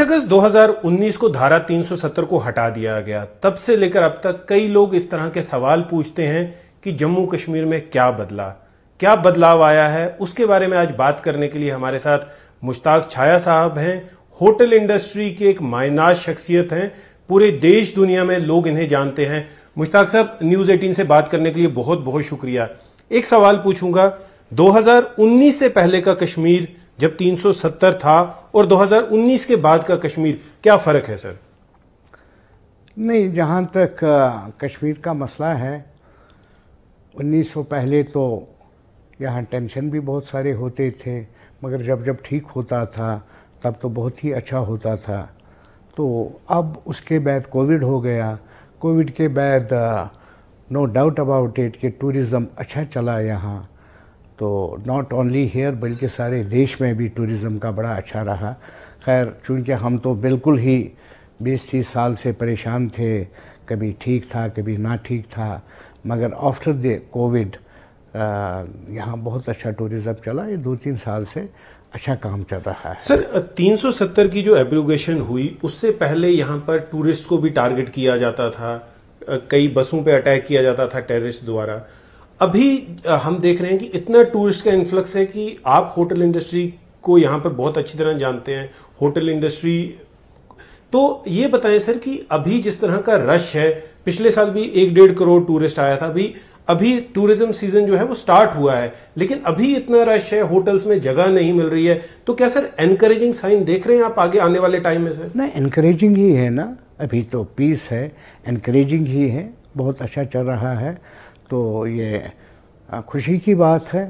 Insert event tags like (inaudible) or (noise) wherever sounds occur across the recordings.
पांच अगस्त 2019 को धारा 370 को हटा दिया गया तब से लेकर अब तक कई लोग इस तरह के सवाल पूछते हैं कि जम्मू कश्मीर में क्या बदला क्या बदलाव आया है उसके बारे में आज बात करने के लिए हमारे साथ मुश्ताक छाया साहब हैं होटल इंडस्ट्री के एक मायनाज शख्सियत हैं पूरे देश दुनिया में लोग इन्हें जानते हैं मुश्ताक साहब न्यूज एटीन से बात करने के लिए बहुत बहुत शुक्रिया एक सवाल पूछूंगा 2019 से पहले का कश्मीर जब 370 था और 2019 के बाद का कश्मीर क्या फ़र्क है सर नहीं जहाँ तक कश्मीर का मसला है 1900 पहले तो यहाँ टेंशन भी बहुत सारे होते थे मगर जब जब ठीक होता था तब तो बहुत ही अच्छा होता था तो अब उसके बाद कोविड हो गया कोविड के बाद नो डाउट अबाउट इट कि टूरिज़्म अच्छा चला यहाँ तो नॉट ओनली हेयर बल्कि सारे देश में भी टूरिज़म का बड़ा अच्छा रहा खैर चूंकि हम तो बिल्कुल ही बीस तीस साल से परेशान थे कभी ठीक था कभी ना ठीक था मगर आफ्टर द कोविड यहाँ बहुत अच्छा टूरिज़म चला ये दो तीन साल से अच्छा काम चल रहा है सर 370 की जो एप्रोगेशन हुई उससे पहले यहाँ पर टूरिस्ट को भी टारगेट किया जाता था कई बसों पे अटैक किया जाता था टेररिस्ट द्वारा अभी हम देख रहे हैं कि इतना टूरिस्ट का इन्फ्लक्स है कि आप होटल इंडस्ट्री को यहाँ पर बहुत अच्छी तरह जानते हैं होटल इंडस्ट्री तो ये बताएं सर कि अभी जिस तरह का रश है पिछले साल भी एक डेढ़ करोड़ टूरिस्ट आया था अभी अभी टूरिज्म सीजन जो है वो स्टार्ट हुआ है लेकिन अभी इतना रश है होटल्स में जगह नहीं मिल रही है तो क्या सर एनकरेजिंग साइन देख रहे हैं आप आगे आने वाले टाइम में सर नहीं एनकरेजिंग ही है ना अभी तो पीस है एनकरेजिंग ही है बहुत अच्छा चल रहा है तो ये खुशी की बात है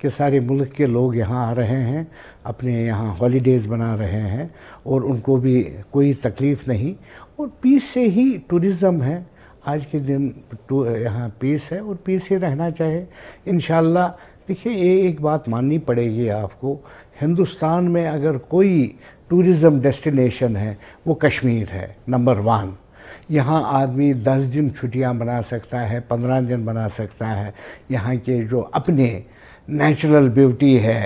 कि सारे मुल्क के लोग यहाँ आ रहे हैं अपने यहाँ हॉलीडेज़ बना रहे हैं और उनको भी कोई तकलीफ़ नहीं और पीस से ही टूरिज़्म है आज के दिन तो यहाँ पीस है और पीस ही रहना चाहिए इन देखिए ये एक बात माननी पड़ेगी आपको हिंदुस्तान में अगर कोई टूरिज़्म डेस्टिनेशन है वो कश्मीर है नंबर वन यहाँ आदमी दस दिन छुट्टियाँ बना सकता है पंद्रह दिन बना सकता है यहाँ के जो अपने नेचुरल ब्यूटी है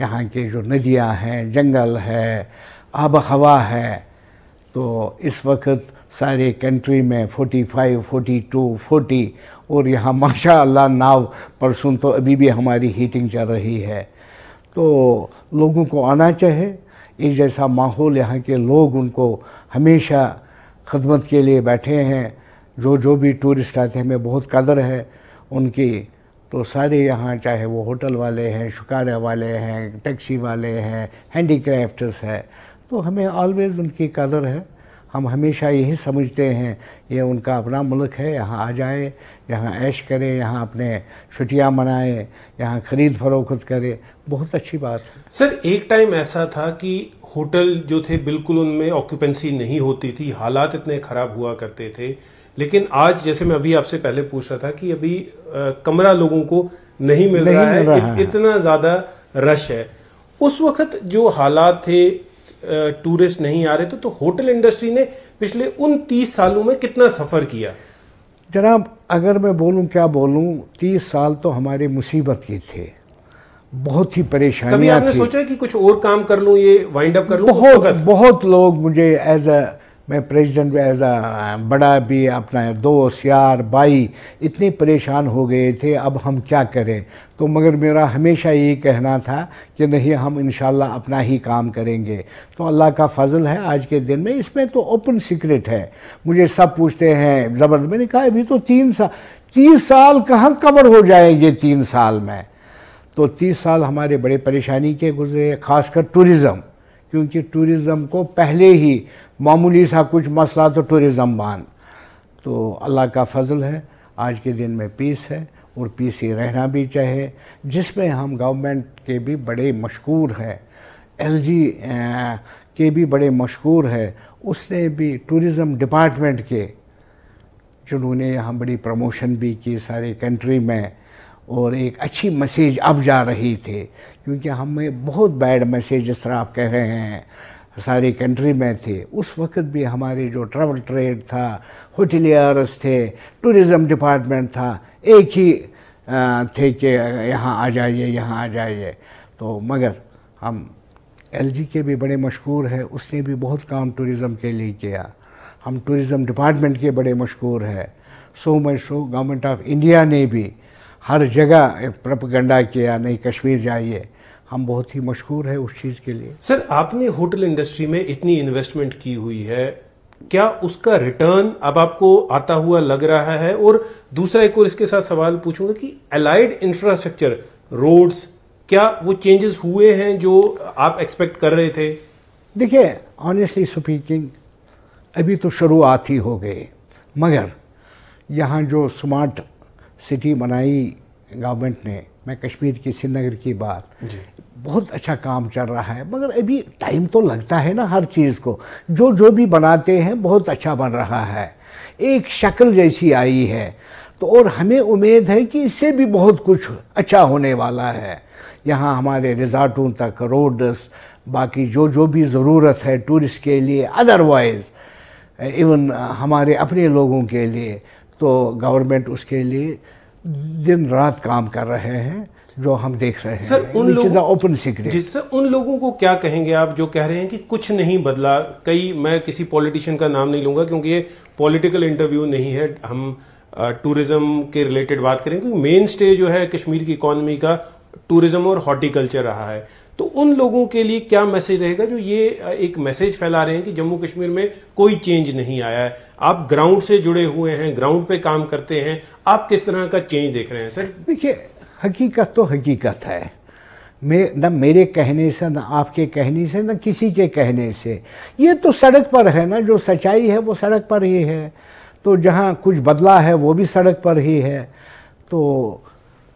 यहाँ के जो नदियाँ हैं जंगल है आब हवा है तो इस वक्त सारे कंट्री में 45, 42, 40 और यहाँ माशा अल्लाह नाव परसों तो अभी भी हमारी हीटिंग चल रही है तो लोगों को आना चाहिए एक जैसा माहौल यहाँ के लोग उनको हमेशा खदमत के लिए बैठे हैं जो जो भी टूरिस्ट आते हैं हमें बहुत कदर है उनकी तो सारे यहाँ चाहे वो होटल वाले हैं शिकारे वाले हैं टैक्सी वाले हैं हैंडी क्राफ्टर्स है तो हमें ऑलवेज़ उनकी कदर है हम हमेशा यही समझते हैं ये उनका अपना मुल्क है यहाँ आ जाए यहाँ ऐश करें यहाँ अपने छुट्टियाँ मनाएं यहाँ ख़रीद फरोख्त करें बहुत अच्छी बात है सर एक टाइम ऐसा था कि होटल जो थे बिल्कुल उनमें ऑक्यूपेंसी नहीं होती थी हालात इतने ख़राब हुआ करते थे लेकिन आज जैसे मैं अभी आपसे पहले पूछ रहा था कि अभी आ, कमरा लोगों को नहीं मिल नहीं रहा, रहा है, है इतना ज़्यादा रश है उस वक्त जो हालात थे टूरिस्ट नहीं आ रहे थे तो होटल इंडस्ट्री ने पिछले उन तीस सालों में कितना सफ़र किया जनाब अगर मैं बोलूं क्या बोलूं तीस साल तो हमारे मुसीबत के थे बहुत ही परेशानी कभी सोचा कि कुछ और काम कर लूँ ये वाइंड अप कर लूँ बहुत बहुत लोग मुझे एज अ मैं प्रेसिडेंट एज अ बड़ा भी अपना दोस्त यार भाई इतने परेशान हो गए थे अब हम क्या करें तो मगर मेरा हमेशा यही कहना था कि नहीं हम इन अपना ही काम करेंगे तो अल्लाह का फजल है आज के दिन में इसमें तो ओपन सीक्रेट है मुझे सब पूछते हैं ज़बरदस्त मैंने कहा अभी तो तीन साल तीस साल कहाँ कवर हो जाए ये तीन साल में तो तीस साल हमारे बड़े परेशानी के गुजरे खासकर टूरिज़म क्योंकि टूरिज़म को पहले ही मामूली सा कुछ मसला तो टूरिज़म बान तो अल्लाह का फजल है आज के दिन में पीस है और पीस ही रहना भी चाहिए जिसमें हम गवर्नमेंट के भी बड़े मशहूर हैं एलजी के भी बड़े मशहूर है उसने भी टूरिज़म डिपार्टमेंट के जिन्होंने यहाँ बड़ी प्रमोशन भी की सारे कंट्री में और एक अच्छी मैसेज अब जा रही थी क्योंकि हमें बहुत बैड मैसेज जिस तरह आप कह रहे हैं सारी कंट्री में थे उस वक्त भी हमारे जो ट्रैवल ट्रेड था होटलियर्स थे टूरिज़म डिपार्टमेंट था एक ही थे कि यहाँ आ जाइए यहाँ आ जाइए तो मगर हम एल के भी बड़े मशहूर है उसने भी बहुत काम टूरिज़म के लिए किया हम टूरिज़म डिपार्टमेंट के बड़े मशहूर है so much so government of India ने भी हर जगह प्रपगंडा किया नहीं कश्मीर जाइए हम बहुत ही मशहूर है उस चीज़ के लिए सर आपने होटल इंडस्ट्री में इतनी इन्वेस्टमेंट की हुई है क्या उसका रिटर्न अब आपको आता हुआ लग रहा है और दूसरा एक और इसके साथ सवाल पूछूंगा कि अलाइड इंफ्रास्ट्रक्चर रोड्स क्या वो चेंजेस हुए हैं जो आप एक्सपेक्ट कर रहे थे देखिए ऑनेस्टली स्पीकिंग अभी तो शुरुआत ही हो गई मगर यहाँ जो स्मार्ट सिटी बनाई गवर्नमेंट ने मैं कश्मीर की श्रीनगर की बात बहुत अच्छा काम चल रहा है मगर अभी टाइम तो लगता है ना हर चीज़ को जो जो भी बनाते हैं बहुत अच्छा बन रहा है एक शक्ल जैसी आई है तो और हमें उम्मीद है कि इससे भी बहुत कुछ अच्छा होने वाला है यहाँ हमारे रिज़ार्टों तक रोड्स बाकी जो जो भी ज़रूरत है टूरिस्ट के लिए अदरवाइज़ इवन हमारे अपने लोगों के लिए तो गवर्नमेंट उसके लिए दिन रात काम कर रहे हैं जो हम देख रहे हैं सर उन लोग ओपन सीक्रेट जी सर उन लोगों को क्या कहेंगे आप जो कह रहे हैं कि कुछ नहीं बदला कई मैं किसी पॉलिटिशियन का नाम नहीं लूंगा क्योंकि ये पॉलिटिकल इंटरव्यू नहीं है हम टूरिज्म के रिलेटेड बात करेंगे क्योंकि मेन स्टे जो है कश्मीर की इकोनॉमी का टूरिज्म और हॉर्टिकल्चर रहा है तो उन लोगों के लिए क्या मैसेज रहेगा जो ये एक मैसेज फैला रहे हैं कि जम्मू कश्मीर में कोई चेंज नहीं आया है आप ग्राउंड से जुड़े हुए हैं ग्राउंड पे काम करते हैं आप किस तरह का चेंज देख रहे हैं सर देखिए हकीकत तो हकीकत है मे न मेरे कहने से न आपके कहने से न किसी के कहने से ये तो सड़क पर है ना जो सच्चाई है वो सड़क पर ही है तो जहाँ कुछ बदला है वो भी सड़क पर ही है तो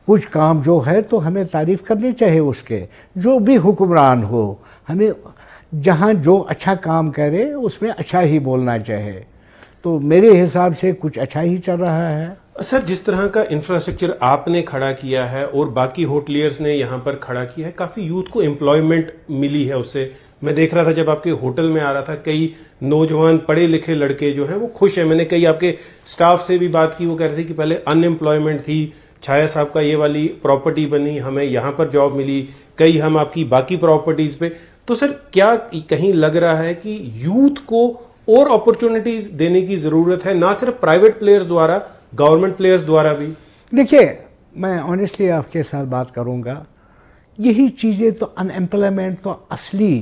कुछ काम जो है तो हमें तारीफ़ करनी चाहिए उसके जो भी हुक्मरान हो हमें जहाँ जो अच्छा काम करे उसमें अच्छा ही बोलना चाहिए तो मेरे हिसाब से कुछ अच्छा ही चल रहा है सर जिस तरह का इंफ्रास्ट्रक्चर आपने खड़ा किया है और बाकी होटलियर्स ने यहाँ पर खड़ा किया है काफ़ी यूथ को एम्प्लॉयमेंट मिली है उससे मैं देख रहा था जब आपके होटल में आ रहा था कई नौजवान पढ़े लिखे लड़के जो हैं वो खुश हैं मैंने कई आपके स्टाफ से भी बात की वो कह रहे थे कि पहले अनएम्प्लॉयमेंट थी छाया साहब का ये वाली प्रॉपर्टी बनी हमें यहाँ पर जॉब मिली कई हम आपकी बाकी प्रॉपर्टीज़ पे तो सर क्या कहीं लग रहा है कि यूथ को और अपॉर्चुनिटीज़ देने की ज़रूरत है ना सिर्फ प्राइवेट प्लेयर्स द्वारा गवर्नमेंट प्लेयर्स द्वारा भी देखिए मैं ऑनेस्टली आपके साथ बात करूँगा यही चीज़ें तो अनएम्प्लॉयमेंट तो असली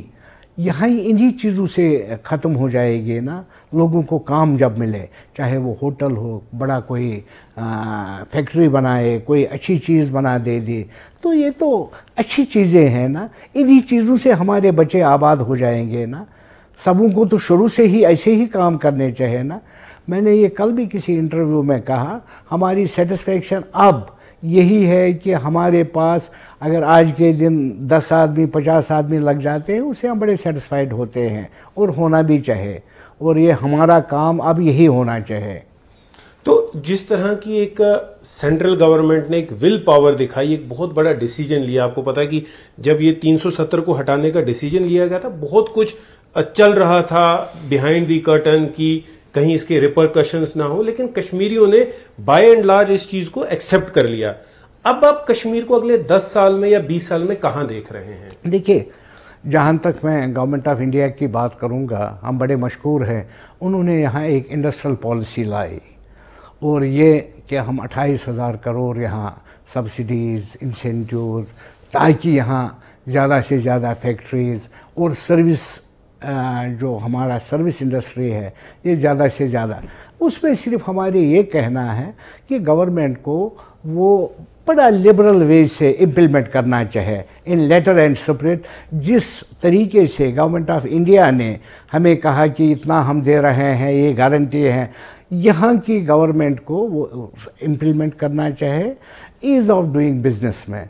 यहाँ ही इन्हीं चीज़ों से ख़त्म हो जाएगी ना लोगों को काम जब मिले चाहे वो होटल हो बड़ा कोई आ, फैक्ट्री बनाए कोई अच्छी चीज़ बना दे दी तो ये तो अच्छी चीज़ें हैं ना इन्हीं चीज़ों से हमारे बच्चे आबाद हो जाएंगे ना सबों को तो शुरू से ही ऐसे ही काम करने चाहिए ना मैंने ये कल भी किसी इंटरव्यू में कहा हमारी सेटिस्फेक्शन अब यही है कि हमारे पास अगर आज के दिन दस आदमी पचास आदमी लग जाते हैं उसे हम बड़े सेटिस्फाइड होते हैं और होना भी चाहे और ये हमारा काम अब यही होना चाहिए तो जिस तरह की एक सेंट्रल गवर्नमेंट ने एक विल पावर दिखाई एक बहुत बड़ा डिसीजन लिया आपको पता है कि जब ये 370 को हटाने का डिसीजन लिया गया था बहुत कुछ चल रहा था बिहाइंड दी कर्टन की कहीं इसके रिपरकशन ना हो लेकिन कश्मीरियों ने बाय एंड लार्ज इस चीज को एक्सेप्ट कर लिया अब आप कश्मीर को अगले दस साल में या बीस साल में कहाँ देख रहे हैं देखिए जहाँ तक मैं गवर्नमेंट ऑफ इंडिया की बात करूँगा हम बड़े मशहूर हैं उन्होंने यहाँ एक इंडस्ट्रियल पॉलिसी लाई और ये कि हम अट्ठाईस हज़ार करोड़ यहाँ सब्सिडीज़ इंसेंटिव ताकि यहाँ ज़्यादा से ज़्यादा फैक्ट्रीज़ और सर्विस जो हमारा सर्विस इंडस्ट्री है ये ज़्यादा से ज़्यादा उसमें सिर्फ हमारे ये कहना है कि गवर्नमेंट को वो बड़ा लिबरल वे से इम्प्लीमेंट करना चाहे इन लेटर एंड सेपरेट जिस तरीके से गवर्नमेंट ऑफ इंडिया ने हमें कहा कि इतना हम दे रहे हैं ये गारंटी है यहाँ की गवर्नमेंट को वो इम्प्लीमेंट करना चाहे ईज़ ऑफ डूइंग बिजनेस में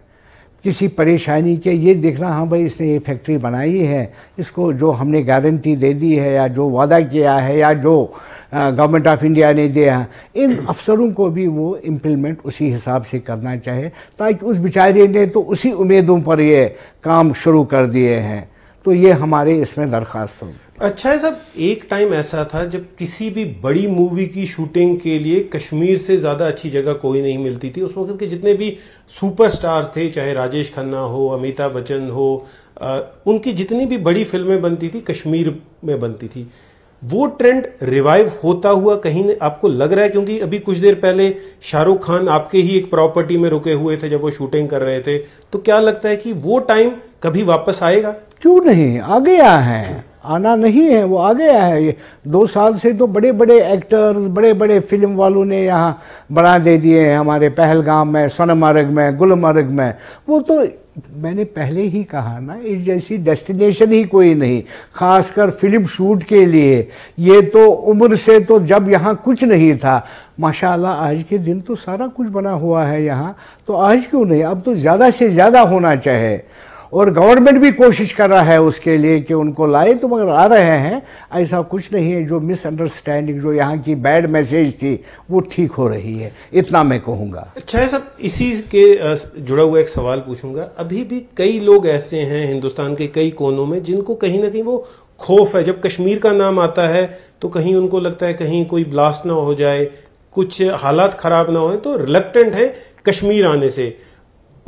किसी परेशानी के ये देखना हाँ भाई इसने ये फैक्ट्री बनाई है इसको जो हमने गारंटी दे दी है या जो वादा किया है या जो गवर्नमेंट ऑफ इंडिया ने दिया है इन अफसरों को भी वो इम्प्लीमेंट उसी हिसाब से करना चाहिए ताकि उस बेचारे ने तो उसी उम्मीदों पर ये काम शुरू कर दिए हैं तो ये हमारे इसमें दरख्वास्त होगी अच्छा है सब एक टाइम ऐसा था जब किसी भी बड़ी मूवी की शूटिंग के लिए कश्मीर से ज़्यादा अच्छी जगह कोई नहीं मिलती थी उस वक्त के जितने भी सुपरस्टार थे चाहे राजेश खन्ना हो अमिताभ बच्चन हो आ, उनकी जितनी भी बड़ी फिल्में बनती थी कश्मीर में बनती थी वो ट्रेंड रिवाइव होता हुआ कहीं आपको लग रहा है क्योंकि अभी कुछ देर पहले शाहरुख खान आपके ही एक प्रॉपर्टी में रुके हुए थे जब वो शूटिंग कर रहे थे तो क्या लगता है कि वो टाइम कभी वापस आएगा क्यों नहीं आ गया है आना नहीं है वो आ गया है ये दो साल से तो बड़े बड़े एक्टर्स बड़े बड़े फिल्म वालों ने यहाँ बना दे दिए हैं हमारे पहलगाम में सोनमर्ग में गुलमर्ग में वो तो मैंने पहले ही कहा ना इस जैसी डेस्टिनेशन ही कोई नहीं खासकर फिल्म शूट के लिए ये तो उम्र से तो जब यहाँ कुछ नहीं था माशाल्लाह आज के दिन तो सारा कुछ बना हुआ है यहाँ तो आज क्यों नहीं अब तो ज़्यादा से ज़्यादा होना चाहिए और गवर्नमेंट भी कोशिश कर रहा है उसके लिए कि उनको लाए तो मगर आ रहे हैं ऐसा कुछ नहीं है जो मिसअंडरस्टैंडिंग जो यहाँ की बैड मैसेज थी वो ठीक हो रही है इतना मैं कहूँगा अच्छा सब इसी के जुड़ा हुआ एक सवाल पूछूंगा अभी भी कई लोग ऐसे हैं हिंदुस्तान के कई कोनों में जिनको कहीं ना कहीं वो खौफ है जब कश्मीर का नाम आता है तो कहीं उनको लगता है कहीं कोई ब्लास्ट ना हो जाए कुछ हालात खराब ना हो तो रिलेक्टेंट है कश्मीर आने से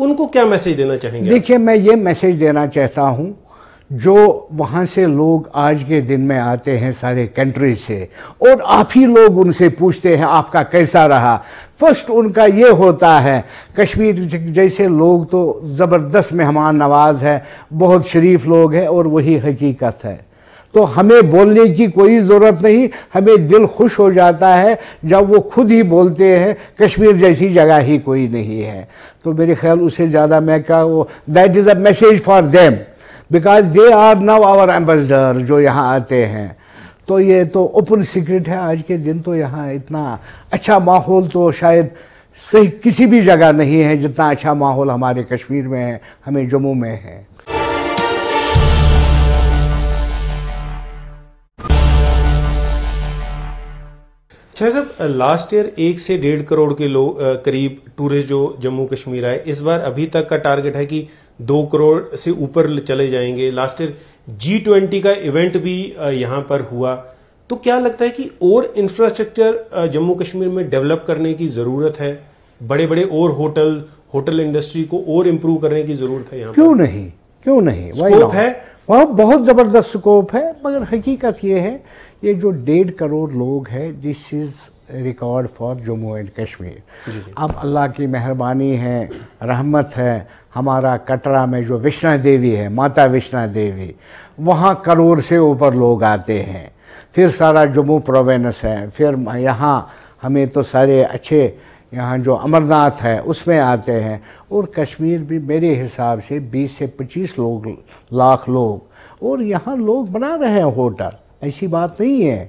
उनको क्या मैसेज देना चाहेंगे देखिए मैं ये मैसेज देना चाहता हूँ जो वहाँ से लोग आज के दिन में आते हैं सारे कंट्री से और आप ही लोग उनसे पूछते हैं आपका कैसा रहा फर्स्ट उनका ये होता है कश्मीर जैसे लोग तो ज़बरदस्त मेहमान नवाज है बहुत शरीफ लोग हैं और वही हकीकत है तो हमें बोलने की कोई ज़रूरत नहीं हमें दिल खुश हो जाता है जब वो खुद ही बोलते हैं कश्मीर जैसी जगह ही कोई नहीं है तो मेरे ख्याल उससे ज़्यादा मैं क्या वो that is a message for them because they are now our ambassador जो यहाँ आते हैं तो ये तो ओपन सीक्रेट है आज के दिन तो यहाँ इतना अच्छा माहौल तो शायद सही किसी भी जगह नहीं है जितना अच्छा माहौल हमारे कश्मीर में है हमें जम्मू में है अच्छा साहब लास्ट ईयर एक से डेढ़ करोड़ के लोग करीब टूरिस्ट जो जम्मू कश्मीर आए इस बार अभी तक का टारगेट है कि दो करोड़ से ऊपर चले जाएंगे लास्ट ईयर जी ट्वेंटी का इवेंट भी यहां पर हुआ तो क्या लगता है कि और इंफ्रास्ट्रक्चर जम्मू कश्मीर में डेवलप करने की ज़रूरत है बड़े बड़े और होटल होटल इंडस्ट्री को और इम्प्रूव करने की ज़रूरत है यहाँ क्यों नहीं क्यों नहीं स्कोप है वहाँ बहुत ज़बरदस्त स्कोप है मगर हकीकत ये है ये जो डेढ़ करोड़ लोग हैं this is record for Jammu and Kashmir अब अल्लाह की मेहरबानी है रहमत है हमारा कटरा में जो वैष्णो देवी है माता वैष्णो देवी वहाँ करोड़ से ऊपर लोग आते हैं फिर सारा जम्मू प्रोवेंस है फिर यहाँ हमें तो सारे अच्छे यहाँ जो अमरनाथ है उसमें आते हैं और कश्मीर भी मेरे हिसाब से 20 से 25 लोग लाख लोग और यहाँ लोग बना रहे हैं होटल ऐसी बात नहीं है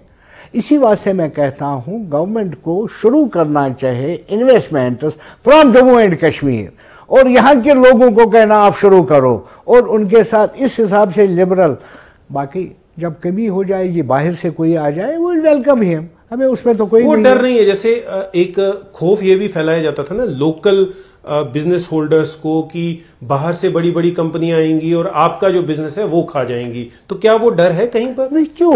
इसी बात से मैं कहता हूँ गवर्नमेंट को शुरू करना चाहिए investment from Jammu and Kashmir और यहाँ के लोगों को कहना आप शुरू करो और उनके साथ इस हिसाब से लिबरल बाकी जब कमी हो जाएगी बाहर से कोई आ जाए वो वेलकम है हमें उसमें तो कोई वो डर नहीं है जैसे एक खौफ ये भी फैलाया जाता था ना लोकल बिजनेस होल्डर्स को कि बाहर से बड़ी बड़ी कंपनियां आएंगी और आपका जो बिजनेस है वो खा जाएंगी तो क्या वो डर है कहीं पर नहीं क्यों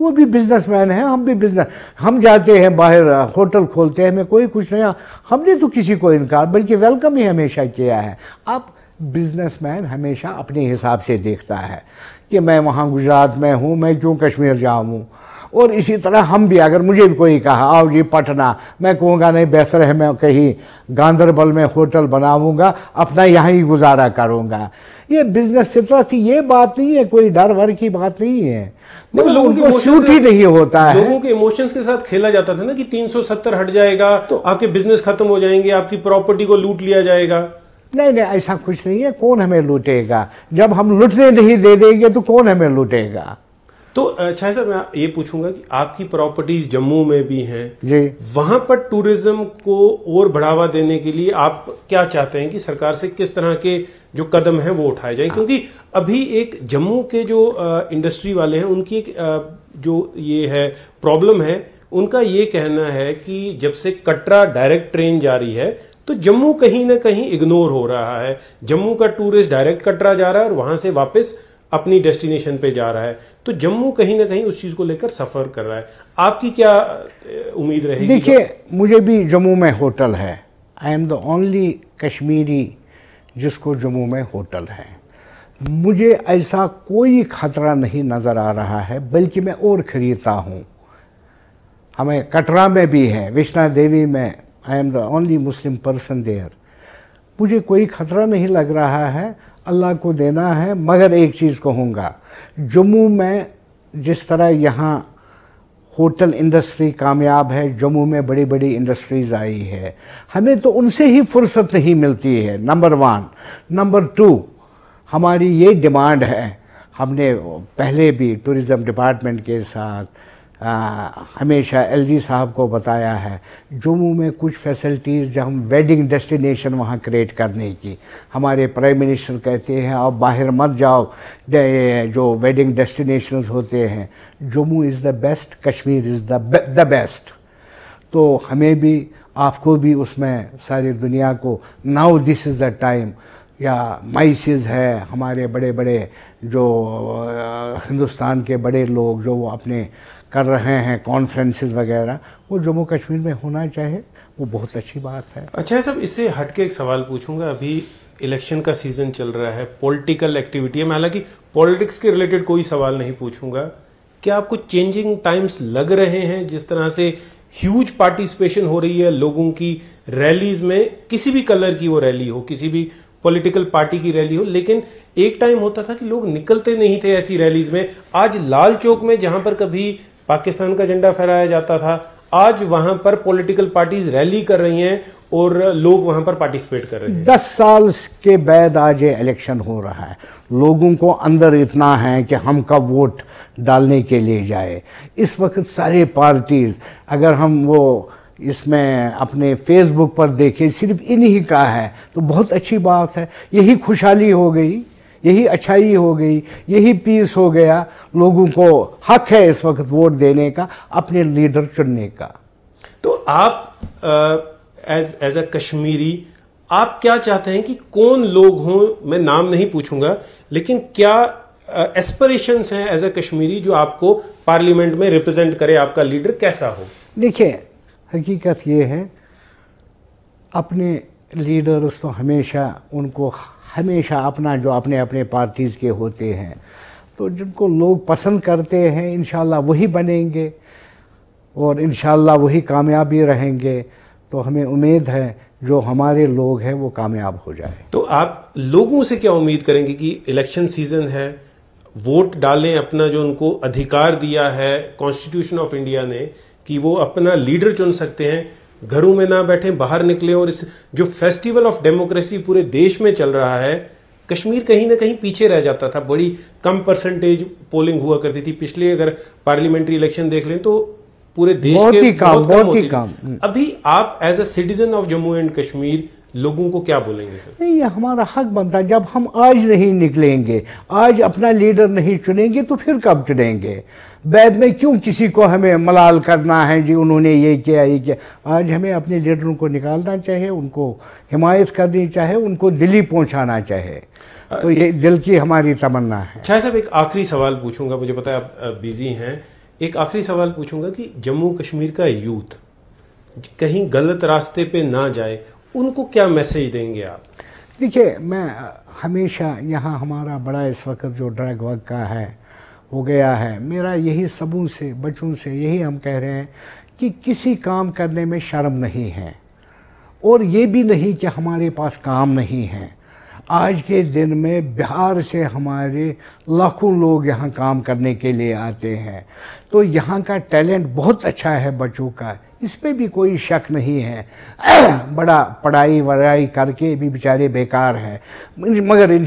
वो भी बिजनेसमैन है हम भी बिजनेस हम जाते हैं बाहर होटल खोलते हैं हमें कोई कुछ नहीं हमने तो किसी को इनकार बल्कि वेलकम ही हमेशा किया है आप बिजनेसमैन हमेशा अपने हिसाब से देखता है कि मैं वहाँ गुजरात में हूँ मैं क्यों कश्मीर जाऊँ और इसी तरह हम भी अगर मुझे भी कोई कहा आओ जी पटना मैं कहूँगा नहीं बेहतर है मैं कहीं गांधरबल में होटल बनाऊँगा अपना यहाँ ही गुजारा करूँगा ये बिजनेस थी तो ये बात नहीं है कोई डर वर की बात नहीं है मगर लोगों को शूट ही नहीं होता है लोगों के इमोशंस के साथ खेला जाता था ना कि 370 हट जाएगा तो आपके बिजनेस खत्म हो जाएंगे आपकी प्रॉपर्टी को लूट लिया जाएगा नहीं नहीं ऐसा कुछ नहीं है कौन हमें लूटेगा जब हम लुटने नहीं दे देंगे तो कौन हमें लूटेगा तो अच्छा सर मैं ये पूछूंगा कि आपकी प्रॉपर्टीज जम्मू में भी हैं जी वहां पर टूरिज्म को और बढ़ावा देने के लिए आप क्या चाहते हैं कि सरकार से किस तरह के जो कदम हैं वो उठाए जाए हाँ। क्योंकि अभी एक जम्मू के जो इंडस्ट्री वाले हैं उनकी एक जो ये है प्रॉब्लम है उनका ये कहना है कि जब से कटरा डायरेक्ट ट्रेन जा रही है तो जम्मू कहीं ना कहीं इग्नोर हो रहा है जम्मू का टूरिस्ट डायरेक्ट कटरा जा रहा है और वहां से वापस अपनी डेस्टिनेशन पे जा रहा है तो जम्मू कहीं ना कहीं उस चीज को लेकर सफर कर रहा है आपकी क्या उम्मीद रहेगी देखिए मुझे भी जम्मू में होटल है I am the only Kashmiri जिसको जम्मू में होटल है मुझे ऐसा कोई ख़तरा नहीं नज़र आ रहा है बल्कि मैं और ख़रीदता हूँ हमें कटरा में भी है वैष्णो देवी में I am the only Muslim person there मुझे कोई ख़तरा नहीं लग रहा है अल्लाह को देना है मगर एक चीज़ कहूँगा जम्मू में जिस तरह यहाँ होटल इंडस्ट्री कामयाब है जम्मू में बड़ी बड़ी इंडस्ट्रीज़ आई है हमें तो उनसे ही फुर्सत नहीं मिलती है नंबर वन नंबर टू हमारी ये डिमांड है हमने पहले भी टूरिज़म डिपार्टमेंट के साथ आ, हमेशा एलजी साहब को बताया है जम्मू में कुछ फैसिलिटीज़ जो हम वेडिंग डेस्टिनेशन वहाँ क्रिएट करने की हमारे प्राइम मिनिस्टर कहते हैं आप बाहर मत जाओ जो वेडिंग डेस्टिनेशन होते हैं Jammu is the best Kashmir is the best तो हमें भी आपको भी उसमें सारी दुनिया को now this is the time या माइसिस है हमारे बड़े बड़े जो हिंदुस्तान के बड़े लोग जो वो अपने कर रहे हैं कॉन्फ्रेंसेस वगैरह वो जम्मू कश्मीर में होना चाहिए वो बहुत अच्छी बात है अच्छा सब इससे हट के एक सवाल पूछूंगा अभी इलेक्शन का सीजन चल रहा है पॉलिटिकल एक्टिविटी है मैं हालांकि पॉलिटिक्स के रिलेटेड कोई सवाल नहीं पूछूंगा क्या आपको चेंजिंग टाइम्स लग रहे हैं जिस तरह से ह्यूज पार्टिसिपेशन हो रही है लोगों की रैलीज में किसी भी कलर की वो रैली हो किसी भी पॉलिटिकल पार्टी की रैली हो लेकिन एक टाइम होता था कि लोग निकलते नहीं थे ऐसी रैलीज में आज लाल चौक में जहां पर कभी पाकिस्तान का झंडा फहराया जाता था आज वहां पर पॉलिटिकल पार्टीज रैली कर रही हैं और लोग वहां पर पार्टिसिपेट कर रहे हैं दस साल के बाद आज ये इलेक्शन हो रहा है लोगों को अंदर इतना है कि हम कब वोट डालने के लिए जाए इस वक्त सारे पार्टीज अगर हम वो इसमें अपने फेसबुक पर देखें सिर्फ इन्हीं का है तो बहुत अच्छी बात है यही खुशहाली हो गई यही अच्छाई हो गई यही पीस हो गया लोगों को हक है इस वक्त वोट देने का अपने लीडर चुनने का तो आप एज एज अ कश्मीरी आप क्या चाहते हैं कि कौन लोग हों मैं नाम नहीं पूछूंगा लेकिन क्या एस्परेशन हैं एज अ कश्मीरी जो आपको पार्लियामेंट में रिप्रेजेंट करे आपका लीडर कैसा हो देखिए हकीकत ये है अपने लीडर्स तो हमेशा उनको हमेशा अपना जो अपने अपने पार्टीज़ के होते हैं तो जिनको लोग पसंद करते हैं इन वही बनेंगे और इन वही कामयाबी रहेंगे तो हमें उम्मीद है जो हमारे लोग हैं वो कामयाब हो जाए तो आप लोगों से क्या उम्मीद करेंगे कि इलेक्शन सीजन है वोट डालें अपना जो उनको अधिकार दिया है कॉन्स्टिट्यूशन ऑफ इंडिया ने कि वो अपना लीडर चुन सकते हैं घरों में ना बैठें बाहर निकलें और इस जो फेस्टिवल ऑफ डेमोक्रेसी पूरे देश में चल रहा है कश्मीर कहीं ना कहीं पीछे रह जाता था बड़ी कम परसेंटेज पोलिंग हुआ करती थी पिछले अगर पार्लियामेंट्री इलेक्शन देख लें तो पूरे देश बहुत के ही काम, बहुत, बहुत ही काम हम्म। अभी आप as a citizen of Jammu and Kashmir लोगों को क्या बोलेंगे नहीं ये हमारा हक बनता है जब हम आज नहीं निकलेंगे आज अपना लीडर नहीं चुनेंगे तो फिर कब चुनेंगे वैद में क्यों किसी को हमें मलाल करना है जी उन्होंने ये किया ये किया आज हमें अपने लीडरों को निकालना चाहिए उनको हिमायत करनी चाहिए उनको दिल्ली पहुंचाना चाहिए तो ये दिल की हमारी तमन्ना है शाह अच्छा, साहब एक आखिरी सवाल पूछूंगा मुझे पता है आप बिजी हैं एक आखिरी सवाल पूछूंगा कि जम्मू कश्मीर का यूथ कहीं गलत रास्ते पे ना जाए उनको क्या मैसेज देंगे आप देखिए मैं हमेशा यहाँ हमारा बड़ा इस वक्त जो ड्रग वर्ग का है हो गया है मेरा यही सबों से बच्चों से यही हम कह रहे हैं कि किसी काम करने में शर्म नहीं है और ये भी नहीं कि हमारे पास काम नहीं है आज के दिन में बिहार से हमारे लाखों लोग यहाँ काम करने के लिए आते हैं तो यहाँ का टैलेंट बहुत अच्छा है बच्चों का इस पर भी कोई शक नहीं है (clears throat) बड़ा पढ़ाई वढ़ाई करके भी बेचारे बेकार हैं मगर इन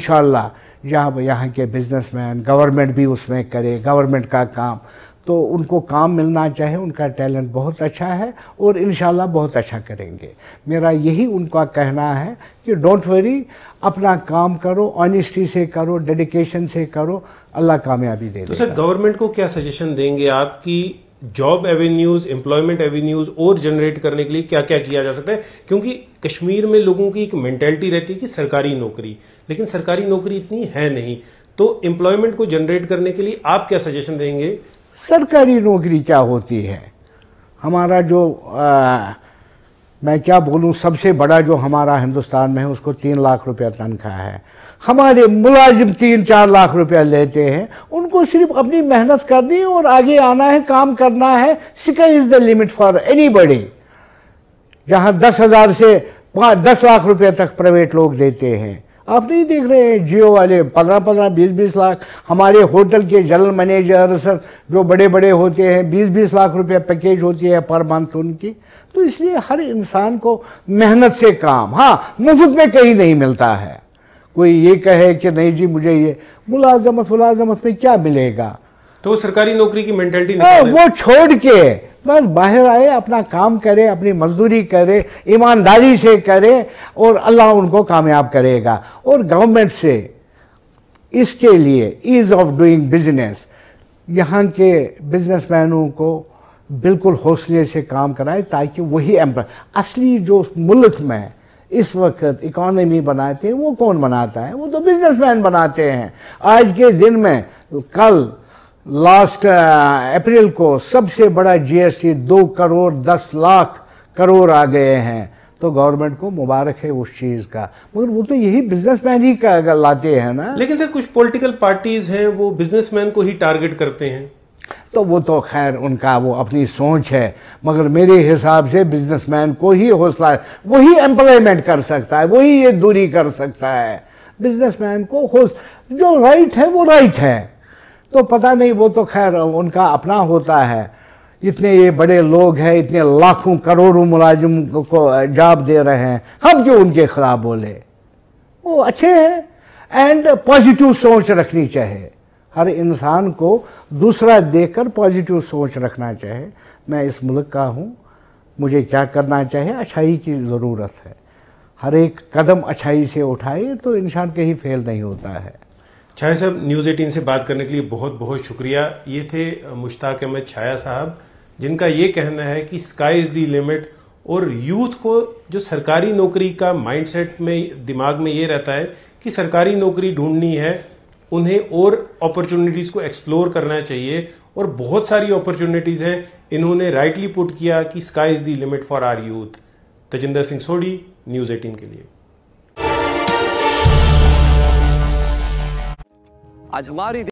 या यहाँ के बिजनेसमैन गवर्नमेंट भी उसमें करे गवर्नमेंट का काम तो उनको काम मिलना चाहिए उनका टैलेंट बहुत अच्छा है और इन बहुत अच्छा करेंगे मेरा यही उनका कहना है कि डोंट वरी अपना काम करो ऑनेस्टी से करो डेडिकेशन से करो अल्लाह कामयाबी दे तो सर गवर्नमेंट को क्या सजेशन देंगे आपकी जॉब एवेन्यूज एम्प्लॉयमेंट एवेन्यूज और जनरेट करने के लिए क्या क्या किया जा सकता है क्योंकि कश्मीर में लोगों की एक मेंटेलिटी रहती है कि सरकारी नौकरी लेकिन सरकारी नौकरी इतनी है नहीं तो एम्प्लॉयमेंट को जनरेट करने के लिए आप क्या सजेशन देंगे सरकारी नौकरी क्या होती है हमारा जो आ, मैं क्या बोलूँ सबसे बड़ा जो हमारा हिंदुस्तान में है उसको तीन लाख रुपया तनख्वाह है हमारे मुलाजिम तीन चार लाख रुपया लेते हैं उनको सिर्फ अपनी मेहनत करनी और आगे आना है काम करना है sky is the limit for anybody जहाँ दस हज़ार से पाँच दस लाख रुपये तक प्राइवेट लोग देते हैं आप नहीं देख रहे हैं जियो वाले पंद्रह पंद्रह बीस बीस लाख हमारे होटल के जनरल मैनेजर सर जो बड़े बड़े होते हैं बीस बीस लाख रुपये पैकेज होती है पर मंथ उनकी तो इसलिए हर इंसान को मेहनत से काम हाँ मुफ्त में कहीं नहीं मिलता है कोई ये कहे कि नहीं जी मुझे ये मुलाजमत मुलाजमत में क्या मिलेगा तो सरकारी नौकरी की मेंटेलिटी वो छोड़ के बस बाहर आए अपना काम करे अपनी मजदूरी करे ईमानदारी से करे और अल्लाह उनको कामयाब करेगा और गवर्नमेंट से इसके लिए ईज़ ऑफ डूइंग बिजनेस यहाँ के बिजनेसमैनों को बिल्कुल हौसले से काम कराएं ताकि वही एम्प्लॉय असली जो मुल्क में इस वक्त इकोनॉमी बनाते हैं वो कौन बनाता है वो तो बिजनेसमैन बनाते हैं आज के दिन में कल लास्ट अप्रैल uh, को सबसे बड़ा जीएसटी दो करोड़ दस लाख करोड़ आ गए हैं तो गवर्नमेंट को मुबारक है उस चीज का मगर वो तो यही बिजनेसमैन ही लाते हैं ना लेकिन सर कुछ पॉलिटिकल पार्टीज हैं वो बिजनेसमैन को ही टारगेट करते हैं तो वो तो खैर उनका वो अपनी सोच है मगर मेरे हिसाब से बिजनेसमैन को ही हौसला वही एम्प्लॉयमेंट कर सकता है वही ये दूरी कर सकता है बिजनेसमैन को हौस जो राइट है वो राइट है तो पता नहीं वो तो खैर उनका अपना होता है इतने ये बड़े लोग हैं इतने लाखों करोड़ों मुलाजिम को जॉब दे रहे हैं हम जो उनके खिलाफ बोले वो अच्छे हैं एंड पॉजिटिव सोच रखनी चाहिए हर इंसान को दूसरा देखकर पॉजिटिव सोच रखना चाहिए मैं इस मुल्क का हूँ मुझे क्या करना चाहिए अच्छाई की ज़रूरत है हर एक कदम अच्छाई से उठाए तो इंसान कहीं फेल नहीं होता है छाया साहब न्यूज़ एटीन से बात करने के लिए बहुत बहुत शुक्रिया ये थे मुश्ताक अहमद छाया साहब जिनका ये कहना है कि स्काई इज़ दी लिमिट और यूथ को जो सरकारी नौकरी का माइंडसेट में दिमाग में ये रहता है कि सरकारी नौकरी ढूंढनी है उन्हें और अपॉर्चुनिटीज़ को एक्सप्लोर करना चाहिए और बहुत सारी अपॉर्चुनिटीज़ हैं इन्होंने राइटली पुट किया कि sky is the limit for our youth Tajinder Singh Sodhi news eighteen के लिए आज हमारी